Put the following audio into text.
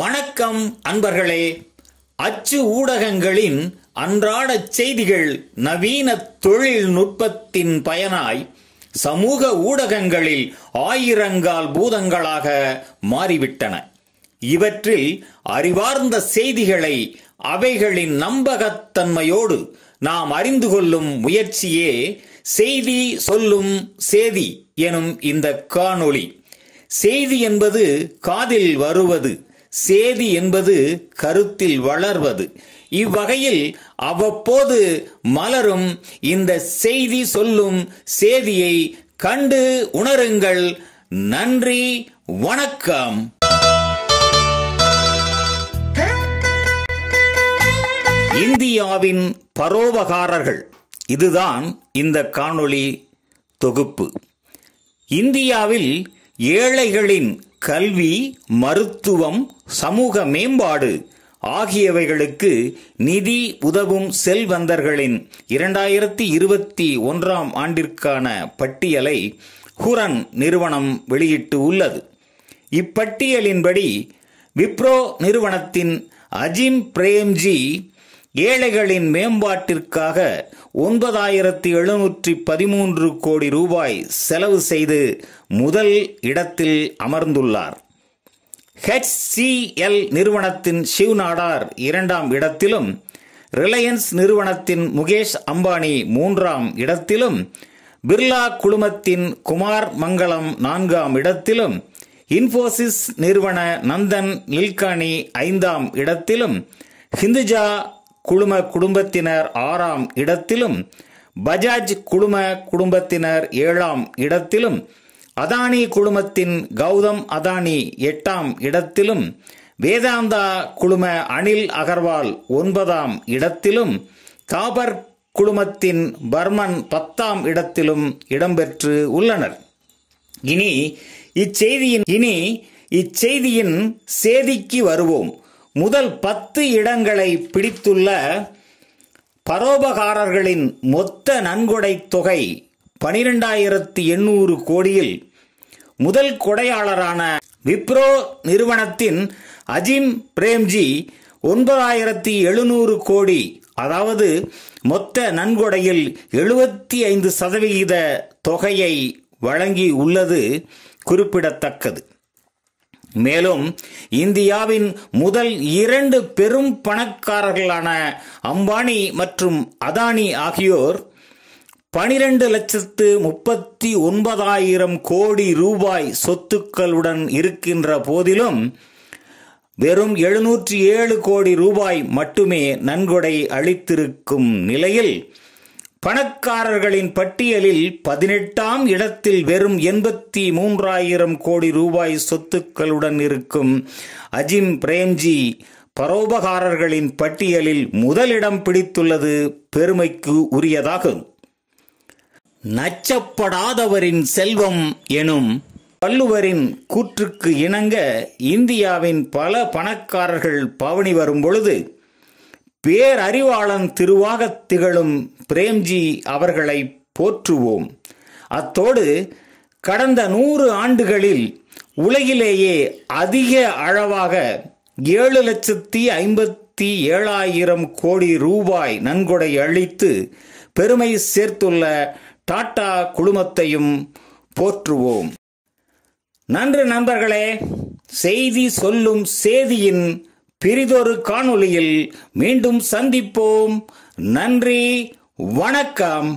வணக்கம் அன்பர்களே அச்சு ஊடகங்களின் அன்றாட செய்திகள் நவீன தொழில்நுட்பத்தின் பயனாய் சமூக ஊடகங்களில் ஆயிரங்கால் பூதங்களாக மாறிவிட்டன இவற்றில் அறிவார்ந்த செய்திகளை அவைகளின் நம்பகத்தன்மையோடு நாம் அறிந்து கொள்ளும் முயற்சியே செய்தி சொல்லும் சேதி எனும் இந்த காணொளி செய்தி என்பது காதில் வருவது சேதி என்பது கருத்தில் வளர்வது இவ்வகையில் அவ்வப்போது மலரும் இந்த செய்தி சொல்லும் சேதியை கண்டு உணருங்கள் நன்றி வணக்கம் இந்தியாவின் பரோபகாரர்கள் இதுதான் இந்த காணொளி தொகுப்பு இந்தியாவில் ஏழைகளின் கல்வி மருத்துவம் சமூக மேம்பாடு ஆகியவைகளுக்கு நிதி உதவும் செல்வந்தர்களின் இரண்டாயிரத்தி இருபத்தி ஒன்றாம் ஆண்டிற்கான பட்டியலை ஹுரன் நிறுவனம் வெளியிட்டு உள்ளது இப்பட்டியலின்படி விப்ரோ நிறுவனத்தின் அஜிம் பிரேம்ஜி ஏழைகளின் மேம்பாட்டிற்காக ஒன்பதாயிரத்தி எழுநூற்றி பதிமூன்று கோடி ரூபாய் செலவு செய்து முதல் இடத்தில் அமர்ந்துள்ளார் ஹெச்சிஎல் நிறுவனத்தின் சிவ்நாடார் நாடார் இரண்டாம் இடத்திலும் ரிலையன்ஸ் நிறுவனத்தின் முகேஷ் அம்பானி மூன்றாம் இடத்திலும் பிர்லா குழுமத்தின் குமார் மங்கலம் நான்காம் இடத்திலும் இன்போசிஸ் நிறுவன நந்தன் நில்கானி ஐந்தாம் இடத்திலும் ஹிந்துஜா குழும குடும்பத்தினர் ஆறாம் இடத்திலும் பஜாஜ் குழும குடும்பத்தினர் ஏழாம் இடத்திலும் அதானி குழுமத்தின் கௌதம் அதானி எட்டாம் இடத்திலும் வேதாந்தா குழும அனில் அகர்வால் ஒன்பதாம் இடத்திலும் காபர் குழுமத்தின் பர்மன் பத்தாம் இடத்திலும் இடம்பெற்று உள்ளனர் இனி இச்செய்தியின் இனி இச்செய்தியின் செய்திக்கு வருவோம் முதல் பத்து இடங்களை பிடித்துள்ள பரோபகாரர்களின் மொத்த நன்கொடை தொகை பனிரெண்டாயிரத்தி எண்ணூறு கோடியில் முதல் கொடையாளரான விப்ரோ நிறுவனத்தின் அஜிம் பிரேம்ஜி ஒன்பதாயிரத்தி எழுநூறு கோடி அதாவது மொத்த நன்கொடையில் எழுபத்தி ஐந்து சதவிகித தொகையை வழங்கி உள்ளது குறிப்பிடத்தக்கது மேலும் இந்தியாவின் முதல் இரண்டு பெரும் பணக்காரர்களான அம்பானி மற்றும் அதானி ஆகியோர் பனிரெண்டு லட்சத்து முப்பத்தி ஒன்பதாயிரம் கோடி ரூபாய் சொத்துக்களுடன் இருக்கின்ற போதிலும் வெறும் எழுநூற்றி ஏழு கோடி ரூபாய் மட்டுமே நன்கொடை அளித்திருக்கும் நிலையில் பணக்காரர்களின் பட்டியலில் பதினெட்டாம் இடத்தில் வெறும் எண்பத்தி மூன்றாயிரம் கோடி ரூபாய் சொத்துக்களுடன் இருக்கும் அஜிம் பிரேம்ஜி பரோபகாரர்களின் பட்டியலில் முதலிடம் பிடித்துள்ளது பெருமைக்கு உரியதாகும் நச்சப்படாதவரின் செல்வம் எனும் வள்ளுவரின் கூற்றுக்கு இணங்க இந்தியாவின் பல பணக்காரர்கள் பவனி வரும் பொழுது பேரறிவாளன் திருவாகத் திகழும் பிரேம்ஜி அவர்களை போற்றுவோம் அத்தோடு கடந்த நூறு ஆண்டுகளில் உலகிலேயே அதிக அளவாக ஏழு லட்சத்தி ஐம்பத்தி ஏழாயிரம் கோடி ரூபாய் நன்கொடை அளித்து பெருமை சேர்த்துள்ள டாடா குழுமத்தையும் போற்றுவோம் நன்று நண்பர்களே செய்தி சொல்லும் சேதியின் பிரிதொரு காணொளியில் மீண்டும் சந்திப்போம் நன்றி வணக்கம்